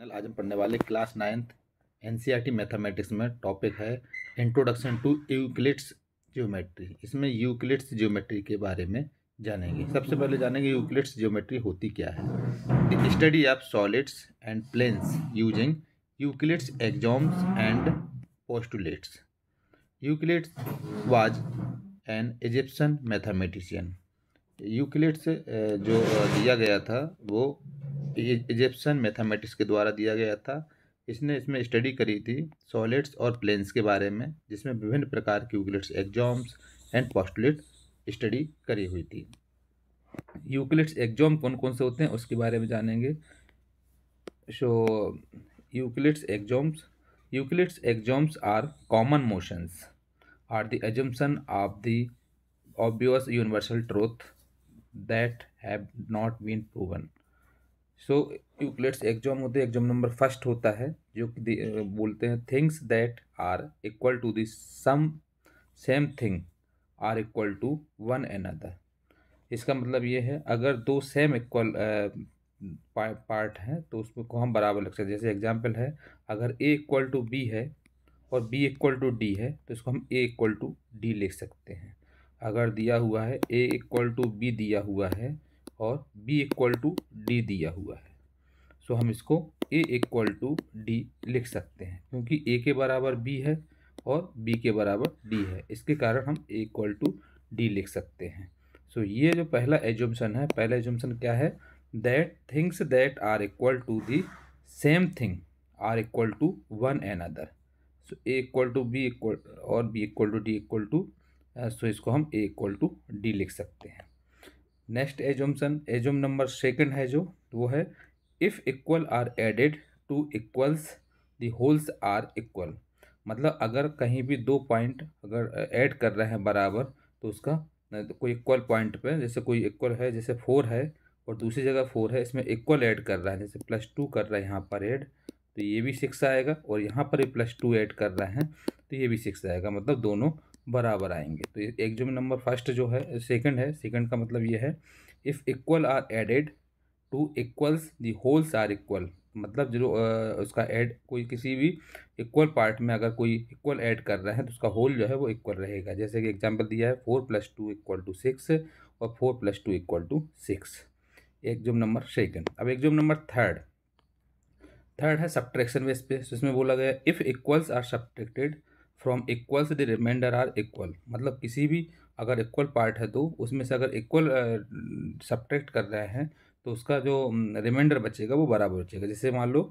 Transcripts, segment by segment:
Channel आज हम पढ़ने वाले क्लास नाइन्थ एन मैथमेटिक्स में टॉपिक है इंट्रोडक्शन टू यूक्लिड्स ज्योमेट्री इसमें यूक्लिड्स ज्योमेट्री के बारे में जानेंगे सबसे पहले जानेंगे यूक्लिड्स ज्योमेट्री होती क्या है study of solids and planes using Euclid's axioms and postulates Euclid's was an Egyptian mathematician Euclid's जो eh, दिया गया था वो इजिप्सन मैथमेटिक्स के द्वारा दिया गया था इसने इसमें स्टडी करी थी सॉलिड्स और प्लेन्स के बारे में जिसमें विभिन्न प्रकार की Euclid's axioms and postulate study करी हुई थी यूक्लिड्स एग्जाम कौन कौन से होते हैं उसके बारे में जानेंगे so Euclid's axioms Euclid's axioms are common notions are the assumptions of the obvious universal truth that have not been proven so Euclid's axiom होते हैं एग्जाम नंबर फर्स्ट होता है जो कि बोलते हैं things that are equal to this some same thing are equal to one N another इसका मतलब ये है अगर दो सेम इक्वल पार्ट हैं तो उसमें को हम बराबर लिख सकते हैं जैसे एग्जाम्पल है अगर ए इक्वल टू बी है और बी इक्वल टू डी है तो इसको हम ए इक्वल टू डी लिख सकते हैं अगर दिया हुआ है ए इक्वल टू बी दिया हुआ है और बी इक्वल टू डी दिया हुआ है सो हम इसको ए इक्वल टू डी लिख सकते हैं क्योंकि ए के बराबर बी है और बी के बराबर डी है इसके कारण हम ए इक्वल टू डी लिख सकते हैं सो ये जो पहला एजुम्सन है पहला एजुम्सन क्या है that things that are equal to the same thing are equal to one N other so A equal to B equal और B equal to D equal to so इसको हम ए इक्वल टू डी लिख सकते हैं next assumption axiom number second है जो वो है if equal are added to equals the wholes are equal मतलब अगर कहीं भी दो पॉइंट अगर ऐड कर रहे हैं बराबर तो उसका तो कोई इक्वल पॉइंट पे जैसे कोई इक्वल है जैसे फोर है और दूसरी जगह फोर है इसमें इक्वल ऐड कर रहा है जैसे प्लस टू कर रहा है यहाँ पर ऐड तो ये भी सिक्स आएगा और यहाँ पर भी प्लस टू ऐड कर रहे हैं तो ये भी सिक्स आएगा मतलब दोनों बराबर आएंगे तो एक जो नंबर फर्स्ट जो है सेकंड है सेकंड का मतलब ये है if equal are added to equals the wholes are equal मतलब जो उसका ऐड कोई किसी भी इक्वल पार्ट में अगर कोई इक्वल ऐड कर रहा है तो उसका होल जो है वो इक्वल रहेगा जैसे कि एग्जांपल दिया है four plus two equal to six और four plus two equal to six axiom number second अब axiom number third third है सब्ट्रैक्शन बेस पे इसमें बोला गया if equals are subtracted from equal से द रिमाइंडर आर इक्वल मतलब किसी भी अगर इक्वल पार्ट है तो उसमें से अगर इक्वल सब्ट्रैक्ट कर रहे हैं तो उसका जो रिमाइंडर बचेगा वो बराबर बचेगा जैसे मान लो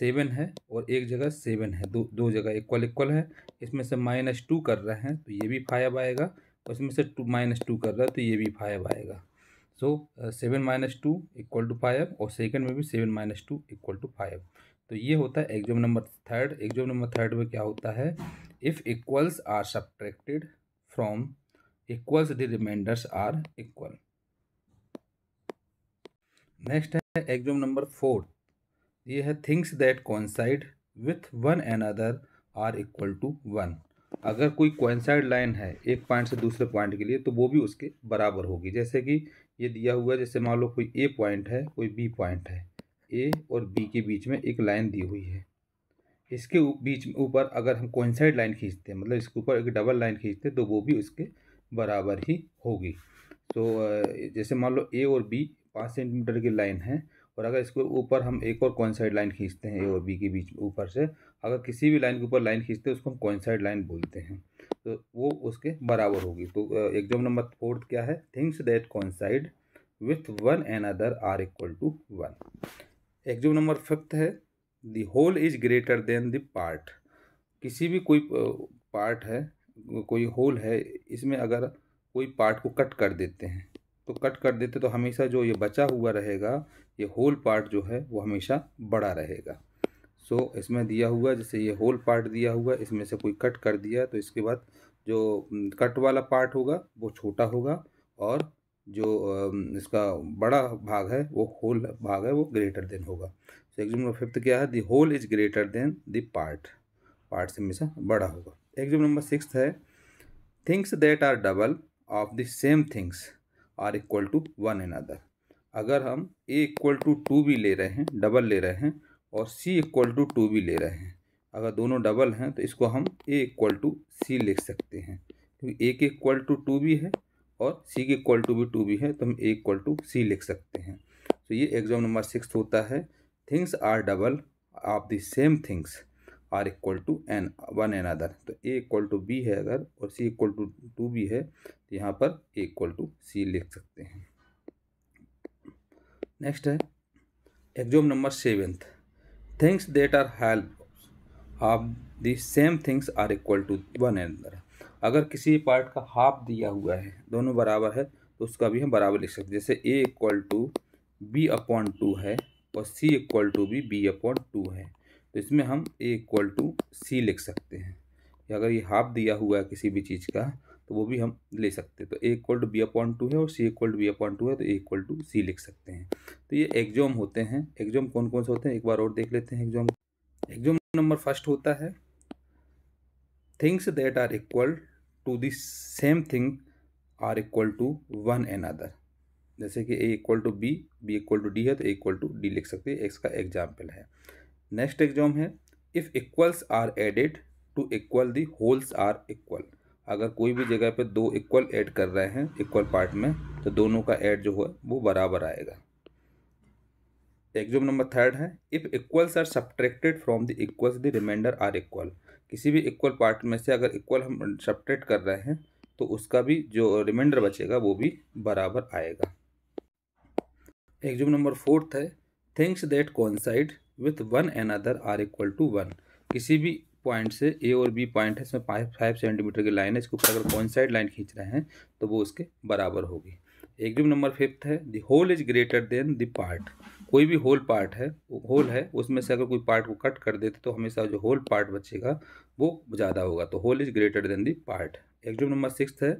सेवन है और एक जगह सेवन है दो दो जगह इक्वल इक्वल है इसमें से माइनस टू कर रहे हैं तो ये भी फाइव आएगा और इसमें से टू माइनस टू कर रहा है तो ये भी फाइव आएगा so seven minus two equal to five और सेकेंड में भी seven minus two equal to five तो ये होता है exam number third exam number third में क्या होता है if equals are subtracted from equals the remainders are equal next है एग्जाम नंबर फोर्थ ये है things that coincide with one and other are equal to one अगर कोई कॉन्साइड line है एक पॉइंट से दूसरे पॉइंट के लिए तो वो भी उसके बराबर होगी जैसे कि ये दिया हुआ है जैसे मान लो कोई ए पॉइंट है कोई बी पॉइंट है ए और बी के बीच में एक लाइन दी हुई है इसके बीच ऊपर अगर हम कोइंसाइड लाइन खींचते हैं मतलब इसके ऊपर एक डबल लाइन खींचते हैं तो वो भी उसके बराबर ही होगी तो जैसे मान लो ए और बी पाँच सेंटीमीटर की लाइन है और अगर इसके ऊपर हम एक और कोइंसाइड लाइन खींचते हैं ए और बी के बीच ऊपर से अगर किसी भी लाइन के ऊपर लाइन खींचते हैं उसको हम कोइंसाइड लाइन बोलते हैं तो वो उसके बराबर होगी तो एग्जाम नंबर फोर्थ क्या है things that coincide with one N other are equal to one exam number fifth है the whole is greater than the part किसी भी कोई पार्ट है कोई होल है इसमें अगर कोई पार्ट को कट कर देते हैं तो कट कर देते तो हमेशा जो ये बचा हुआ रहेगा ये होल पार्ट जो है वो हमेशा बड़ा रहेगा सो so, इसमें दिया हुआ जैसे ये होल पार्ट दिया हुआ इसमें से कोई कट कर दिया तो इसके बाद जो कट वाला पार्ट होगा वो छोटा होगा और जो इसका बड़ा भाग है वो होल भाग है वो ग्रेटर देन होगा तो एग्जाम नंबर फिफ्थ क्या है the whole is greater than the part part से हमेशा बड़ा होगा एग्जाम नंबर सिक्स है things that are double of the same things are equal to one and other अगर हम ए इक्वल टू टू भी ले रहे हैं डबल ले रहे हैं और सी इक्वल टू टू भी ले रहे हैं अगर दोनों डबल हैं तो इसको हम ए इक्वल टू सी लिख सकते हैं क्योंकि ए के इक्वल टू टू भी है और सी के इक्वल टू भी टू भी है तो हम ए इक्वल टू सी लिख सकते हैं तो ये एग्जाम नंबर सिक्स होता है things are double of the same things are equal to an one N another तो ए इक्वल टू बी है अगर और C equal to two B है तो यहाँ पर ए इक्वल टू सी लिख सकते हैं नेक्स्ट है exam number seventh things that are halves of the same things are equal to one N another अगर किसी पार्ट का हाफ दिया हुआ है दोनों बराबर है तो उसका भी हम बराबर लिख सकते हैं जैसे A equal to B upon two है और सी इक्वल टू भी बी अपॉन टू है तो इसमें हम ए इक्वल टू सी लिख सकते हैं अगर ये हाफ दिया हुआ है किसी भी चीज़ का तो वो भी हम ले सकते हैं तो A equal to B upon two है और C equal to B upon two है तो ए इक्वल टू सी लिख सकते हैं तो ये एग्जोम होते हैं एग्जोम कौन कौन से होते हैं एक बार और देख लेते हैं एग्जोम एग्जोम नंबर फर्स्ट होता है things that are equal to this same thing are equal to one N another जैसे कि A equal to B B equal to D है तो ए इक्वल टू डी लिख सकते हैं एक्स का एग्जाम्पल है नेक्स्ट एग्जाम है if equals are added to equal the wholes are equal अगर कोई भी जगह पे दो इक्वल ऐड कर रहे हैं इक्वल पार्ट में तो दोनों का ऐड जो है वो बराबर आएगा एग्जाम नंबर थर्ड है if equals are subtracted from the equals the remainder are equal किसी भी इक्वल पार्ट में से अगर इक्वल हम सपरेट कर रहे हैं तो उसका भी जो रिमाइंडर बचेगा वो भी बराबर आएगा एग्जाम नंबर फोर्थ है things that coincide with one N other are equal to one किसी भी पॉइंट से ए और बी पॉइंट है इसमें फाइव फाइव सेंटीमीटर की लाइन है इसके ऊपर अगर कॉन्साइड लाइन खींच रहे हैं तो वो उसके बराबर होगी एग्जाम नंबर फिफ्थ है the whole is greater than the part कोई भी होल पार्ट है होल है उसमें से अगर कोई पार्ट को कट कर देते तो हमेशा जो होल पार्ट बचेगा वो ज़्यादा होगा तो whole is greater than the part exam number six है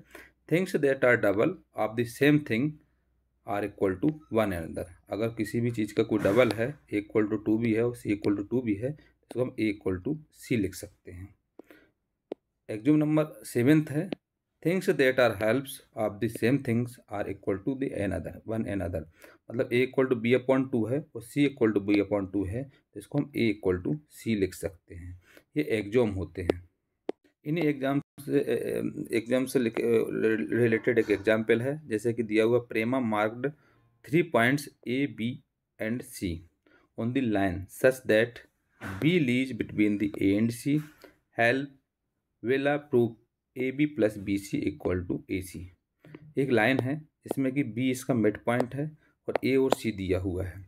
things that are double of the same thing are equal to one other अगर किसी भी चीज़ का कोई डबल है इक्वल टू टू भी है और सी इक्वल टू टू भी है तो हम ए इक्वल टू सी लिख सकते हैं एग्जाम नंबर सेवेंथ है things that are halves of the same things are equal to the another one N another मतलब A equal to B upon two है और C equal to B upon two है तो इसको हम A equal to सी लिख सकते हैं ये एग्जाम होते हैं इन्हीं एग्जाम से एग्जाम से रिलेटेड एक एग्जाम्पल है जैसे कि दिया हुआ प्रेमा marked three points A B and C on the line such that B lies between the A and C हेल्प वेला prove A B plus B C equal to A C एक लाइन है जिसमें कि बी इसका mid point है और ए और सी दिया हुआ है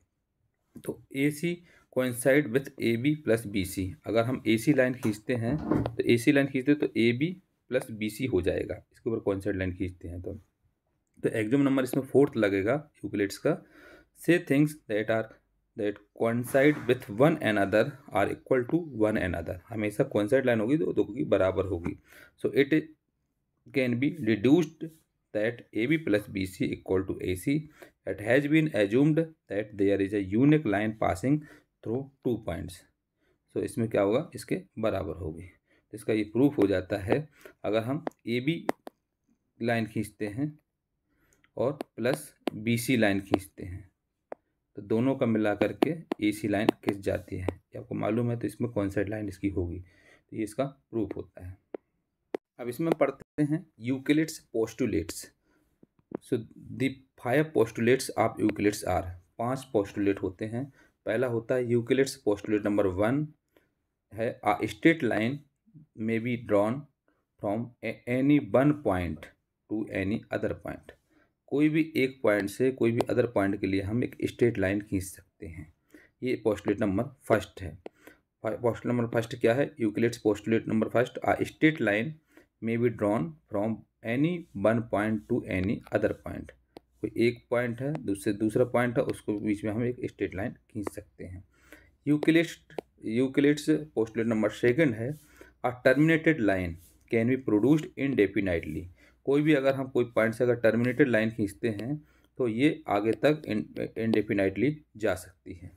तो A C coincide with A B plus B C अगर हम ए सी लाइन खींचते हैं तो ए सी लाइन खींचते हैं तो A B plus B C हो जाएगा इसके ऊपर कोइंसाइड लाइन खींचते हैं तो तो एग्जाम नंबर इसमें फोर्थ लगेगा यूक्लिड्स का से things that are that coincide with one N other are equal to one N another हमेशा कॉन्साइड लाइन होगी तो दो की बराबर होगी so it can be reduced that AB plus BC equal to AC that has been assumed that there is a unique line passing through two points. So इसमें क्या होगा इसके बराबर होगी तो इसका ये प्रूफ हो जाता है अगर हम ए बी लाइन खींचते हैं और प्लस बी सी लाइन खींचते हैं तो दोनों का मिला करके ए सी लाइन खींच जाती है आपको मालूम है तो इसमें कौन सा लाइन इसकी होगी तो ये इसका प्रूफ होता है अब इसमें पढ़ते हैं Euclid's postulates so the five postulates of Euclid's are पांच पोस्टुलेट होते हैं पहला होता है यूकेलेट्स पोस्टुलेट नंबर वन है a straight line may be drawn from any one point to any other point कोई भी एक पॉइंट से कोई भी अदर पॉइंट के लिए हम एक स्ट्रेट लाइन खींच सकते हैं ये पोस्टुलेट नंबर फर्स्ट है पोस्टुलेट नंबर फर्स्ट क्या है Euclid's postulate number first a straight line may be drawn from any one point to any other point कोई एक पॉइंट है दूसरे दूसरा पॉइंट है उसको बीच में हम एक स्ट्रेट लाइन खींच सकते हैं Euclid's Euclid's postulate number second है a terminated line can be produced indefinitely कोई भी अगर हम कोई पॉइंट से अगर टर्मिनेटेड लाइन खींचते हैं तो ये आगे तक इनडेफिनाइटली जा सकती है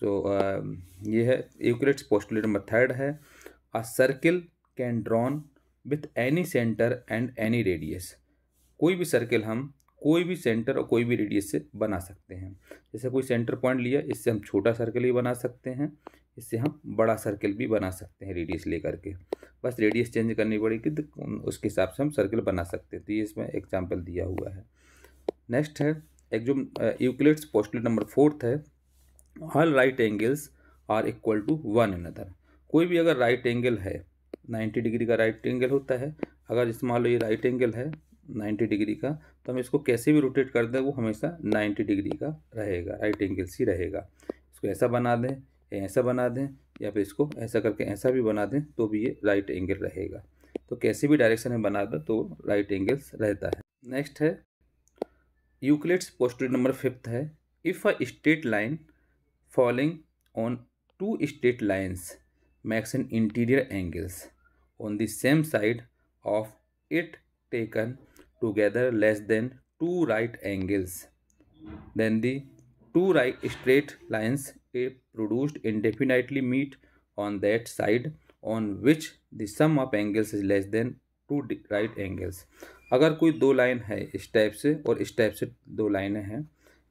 सो so, uh, ये है यूकिलिट्स पोस्टलेट नंबर थर्ड है a circle can drawn with any centre and any radius कोई भी सर्किल हम कोई भी सेंटर और कोई भी रेडियस से बना सकते हैं जैसे कोई सेंटर पॉइंट लिया इससे हम छोटा सर्किल भी बना सकते हैं इससे हम बड़ा सर्किल भी बना सकते हैं रेडियस लेकर के बस रेडियस चेंज करनी पड़ेगी तो उसके हिसाब से हम सर्किल बना सकते हैं तो ये इसमें एग्जाम्पल दिया हुआ है नेक्स्ट है एक जो यूक्लिड्स पोस्टल नंबर फोर्थ है all right angles are equal to one another कोई भी अगर राइट एंगल है 90 डिग्री का राइट एंगल होता है अगर जैसे मान लो ये राइट एंगल है 90 डिग्री का तो हम इसको कैसे भी रोटेट कर दें वो हमेशा 90 डिग्री का रहेगा राइट एंगल सी रहेगा इसको ऐसा बना दें ऐसा बना दें या फिर इसको ऐसा करके ऐसा भी बना दें तो भी ये राइट एंगल रहेगा तो कैसे भी डायरेक्शन में बना दें तो राइट एंगल्स रहता है नेक्स्ट है यूक्लिड्स पोस्ट नंबर फिफ्थ है if a straight line falling on two straight lines makes an interior angles on the same side of it taken together less than two right angles then the two right straight lines if produced indefinitely meet on that side on which the sum of angles is less than two right angles अगर कोई दो line है इस type से और इस type से दो लाइनें हैं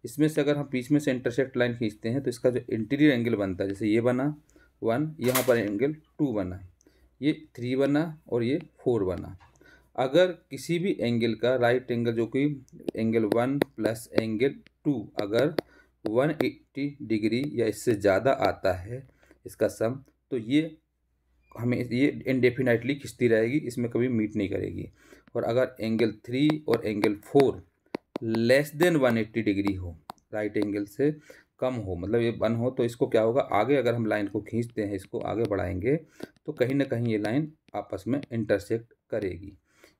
इसमें से अगर हम बीच में से इंटरसेक्ट लाइन खींचते हैं तो इसका जो इंटीरियर एंगल बनता है जैसे ये बना वन यहाँ पर एंगल टू बना ये थ्री बना और ये फोर बना अगर किसी भी एंगल का राइट एंगल जो कि angle one plus angle two अगर वन एट्टी डिग्री या इससे ज़्यादा आता है इसका सम तो ये हमें ये इनडेफिनेटली खिंचती रहेगी इसमें कभी मीट नहीं करेगी और अगर एंगल थ्री और angle four less than one eighty degree हो राइट एंगल से कम हो मतलब ये वन हो तो इसको क्या होगा आगे अगर हम लाइन को खींचते हैं इसको आगे बढ़ाएंगे तो कहीं ना कहीं ये लाइन आपस में इंटरसेक्ट करेगी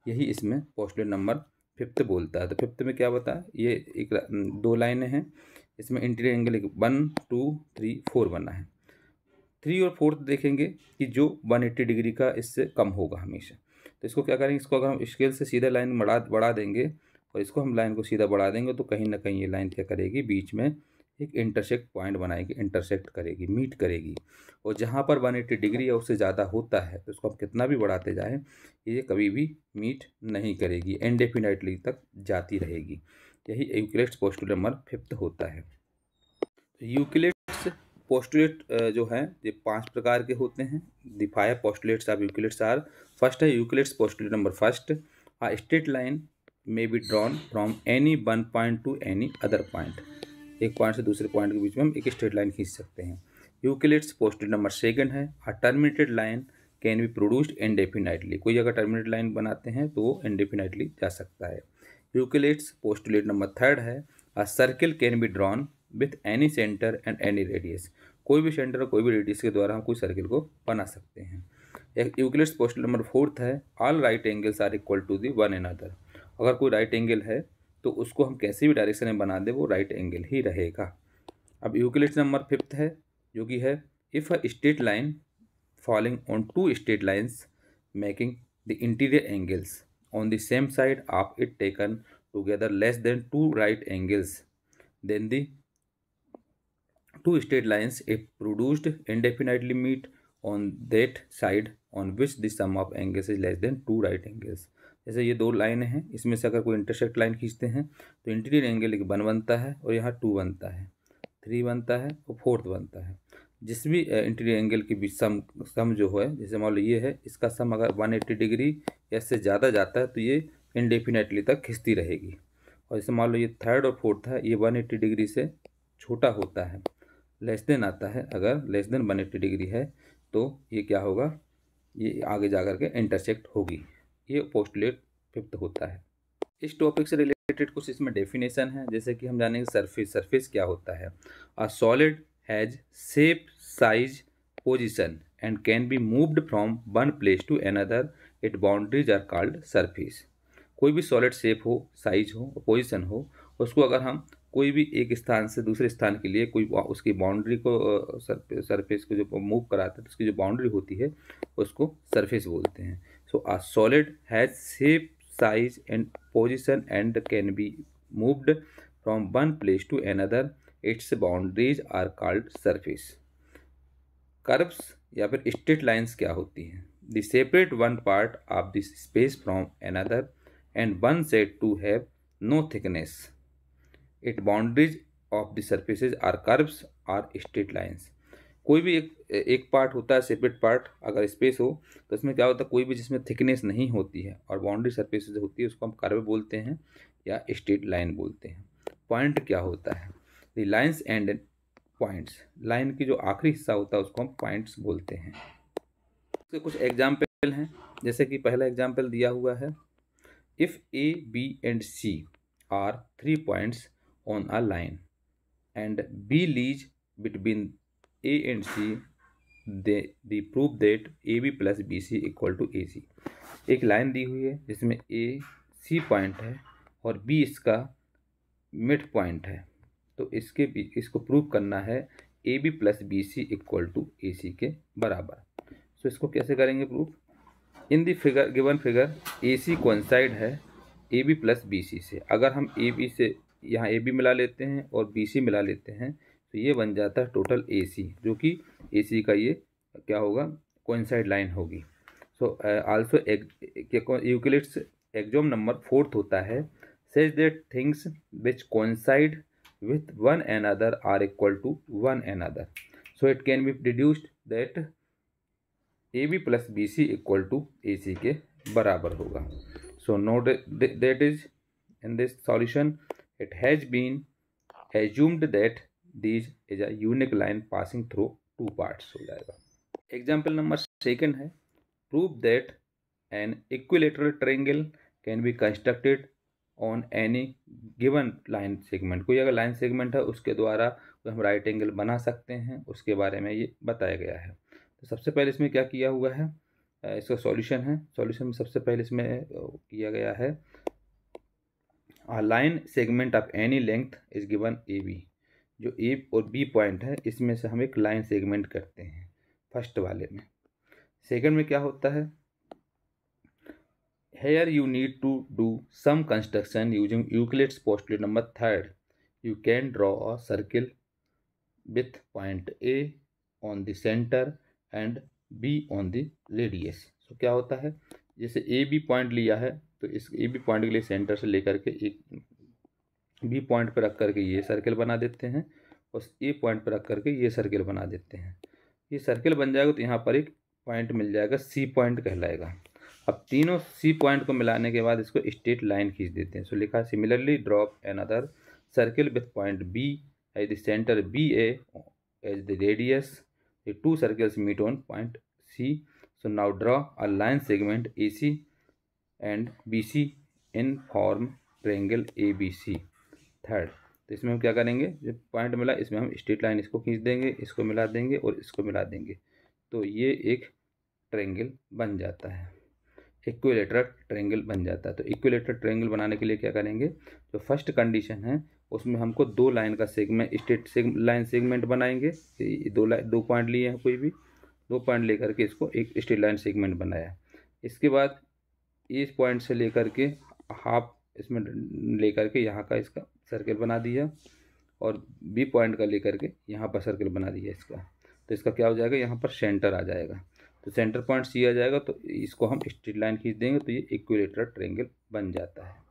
यही इसमें पोस्टलेट नंबर फिफ्थ बोलता है तो फिफ्थ में क्या बता ये एक दो लाइनें हैं इसमें इंटीरियर एंगल एक वन टू थ्री फोर बना है थ्री और फोर्थ देखेंगे कि जो वन एट्टी डिग्री का इससे कम होगा हमेशा तो इसको क्या करेंगे इसको अगर हम स्केल से सीधा लाइन बढ़ा बढ़ा देंगे और इसको हम लाइन को सीधा बढ़ा देंगे तो कहीं ना कहीं ये लाइन क्या करेगी बीच में एक इंटरसेक्ट पॉइंट बनाएगी इंटरसेक्ट करेगी मीट करेगी और जहाँ पर वन एट्टी डिग्री या उससे ज़्यादा होता है तो उसको हम कितना भी बढ़ाते जाएँ ये कभी भी मीट नहीं करेगी इनडेफिनेटली तक जाती रहेगी यही यूक्लेट्स पोस्टुलेट नंबर फिफ्थ होता है यूक्लेट्स तो पोस्टुलेट जो है ये पांच प्रकार के होते हैं दिफाया पोस्टुलेट्स आप यूक्लेट्स आर फर्स्ट है Euclid's postulate number first a straight line may be drawn from any one point to any other point एक पॉइंट से दूसरे पॉइंट के बीच में हम एक स्ट्रेट लाइन खींच सकते हैं यूक्लिड्स पोस्टेड नंबर सेकेंड है a terminated line can be produced indefinitely कोई अगर टर्मिनेट लाइन बनाते हैं तो वो इनडेफिनाइटली जा सकता है यूक्लिड्स पोस्टुलेट नंबर थर्ड है a circle can be drawn with any centre and any radius कोई भी सेंटर और कोई भी रेडियस के द्वारा हम कोई सर्किल को बना सकते हैं यूक्लिड्स पोस्टुलेट नंबर फोर्थ है all right angles are equal to the one N another अगर कोई राइट right एंगल है तो उसको हम कैसे भी डायरेक्शन में बना दें वो राइट एंगल ही रहेगा अब यूक्लिड्स नंबर फिफ्थ है जो कि है if a straight line falling on two straight lines making the interior angles on the same side of it taken together less than two right angles then the two straight lines if produced indefinitely meet on that side on which the sum of angles is less than two right angles जैसे ये दो लाइनें हैं इसमें से अगर कोई intersect line खींचते हैं तो इंटीरियर एंगल एक वन बनता है और यहाँ टू बनता है थ्री बनता है और फोर्थ बनता है जिस भी इंटीरियर एंगल के बीच सम सम जो है जैसे मान लो ये है इसका सम अगर वन एट्टी डिग्री या इससे ज़्यादा जाता है तो ये इनडेफिनेटली तक खिंचती रहेगी और जैसे मान लो ये थर्ड और फोर्थ है ये वन एट्टी डिग्री से छोटा होता है लेस देन आता है अगर less than one eighty degree है तो ये क्या होगा ये आगे जा कर के इंटरसेक्ट होगी ये पोस्टलेट फिफ्थ होता है इस टॉपिक से रिलेटेड कुछ इसमें डेफिनेशन है जैसे कि हम जानेंगे सरफेस सरफेस क्या होता है a solid has shape size position and can be moved from one place to another it boundaries are called surface कोई भी सॉलिड शेप हो साइज हो पोजिशन हो उसको अगर हम कोई भी एक स्थान से दूसरे स्थान के लिए कोई उसकी बाउंड्री को सरफेस को जो मूव कराता है तो उसकी जो बाउंड्री होती है उसको सरफेस बोलते हैं so a solid has shape size and position and can be moved from one place to another its boundaries are called surface curves या फिर स्ट्रेट लाइंस क्या होती हैं the separate one part of this space from another and one set to have no thickness it boundaries of the surfaces are curves are straight lines कोई भी एक एक part होता है सेपरेट पार्ट अगर स्पेस हो तो इसमें क्या होता है कोई भी जिसमें थिकनेस नहीं होती है और बाउंड्री सर्फेस जो होती है उसको हम कर्व बोलते हैं या स्ट्रेट लाइन बोलते हैं पॉइंट क्या होता है the lines and points line की जो आखिरी हिस्सा होता है उसको हम पॉइंट्स बोलते हैं उसके कुछ एग्जाम्पल हैं जैसे कि पहला एग्जाम्पल दिया हुआ है if A B and C are three points on a line and B lies between A and C they, they prove that AB plus BC equal to AC एक लाइन दी हुई है जिसमें ए सी पॉइंट है और B इसका mid point है तो इसके भी इसको प्रूव करना है A B plus B C equal to A C के बराबर सो so, इसको कैसे करेंगे proof in the figure given figure A C कौन साइड है A B plus B C से अगर हम ए बी से यहाँ ए बी मिला लेते हैं और बी सी मिला लेते हैं तो ये बन जाता है टोटल ए सी जो कि ए सी का ये क्या होगा कोइंसाइड लाइन होगी so also Euclid's axiom number fourth होता है says that things which coincide with one N other are equal to one N other so it can be deduced that A B plus B C equal to A C के बराबर होगा so note that is in this solution it has been assumed that these is a unique line passing through two parts हो जाएगा example number second है prove that an equilateral triangle can be constructed on any given line segment कोई अगर line segment है उसके द्वारा कोई हम राइट एंगल बना सकते हैं उसके बारे में ये बताया गया है तो सबसे पहले इसमें क्या किया हुआ है इसका सॉल्यूशन है सॉल्यूशन में सबसे पहले इसमें किया गया है line segment of any length is given A B जो ए और बी पॉइंट है इसमें से हम एक लाइन सेगमेंट करते हैं फर्स्ट वाले में सेकंड में क्या होता है here you need to do some construction using Euclid's postulate number third you can draw a circle with point A on the centre and B on the radius so क्या होता है जैसे ए बी पॉइंट लिया है तो इस A B point के लिए सेंटर से लेकर के एक बी पॉइंट पर रख करके ये सर्कल बना देते हैं और ए पॉइंट पर रख करके ये सर्किल बना देते हैं ये सर्कल बन जाएगा तो यहाँ पर एक पॉइंट मिल जाएगा सी पॉइंट कहलाएगा अब तीनों सी पॉइंट को मिलाने के बाद इसको स्ट्रेट लाइन खींच देते हैं सो so, लिखा similarly drop an other circle with point B as the centre B A as the radius two circles meet on point C so now draw a line segment A C and B C in form triangle A B C third तो इसमें हम क्या करेंगे जो point मिला इसमें हम straight line इसको खींच देंगे इसको मिला देंगे और इसको मिला देंगे तो ये एक ट्रेंगल बन जाता है इक्विलेटरल ट्रेंगल बन जाता है तो इक्विलेटरल ट्रेंगल बनाने के लिए क्या करेंगे जो फर्स्ट कंडीशन है उसमें हमको दो लाइन का सेगमेंट स्ट्रेट सेग, लाइन सेगमेंट बनाएंगे तो दो लाइन दो पॉइंट लिए हैं कोई भी दो पॉइंट लेकर के इसको एक स्ट्रेट लाइन सेगमेंट बनाया इसके बाद इस पॉइंट से लेकर के हाफ इसमें लेकर के यहाँ का इसका सर्किल बना दिया और बी पॉइंट का लेकर के यहाँ पर सर्किल बना दिया इसका तो इसका क्या हो जाएगा यहाँ पर सेंटर आ जाएगा तो सेंटर पॉइंट सी आ जाएगा तो इसको हम स्ट्रेट लाइन खींच देंगे तो ये इक्विलेटरल ट्रेंगल बन जाता है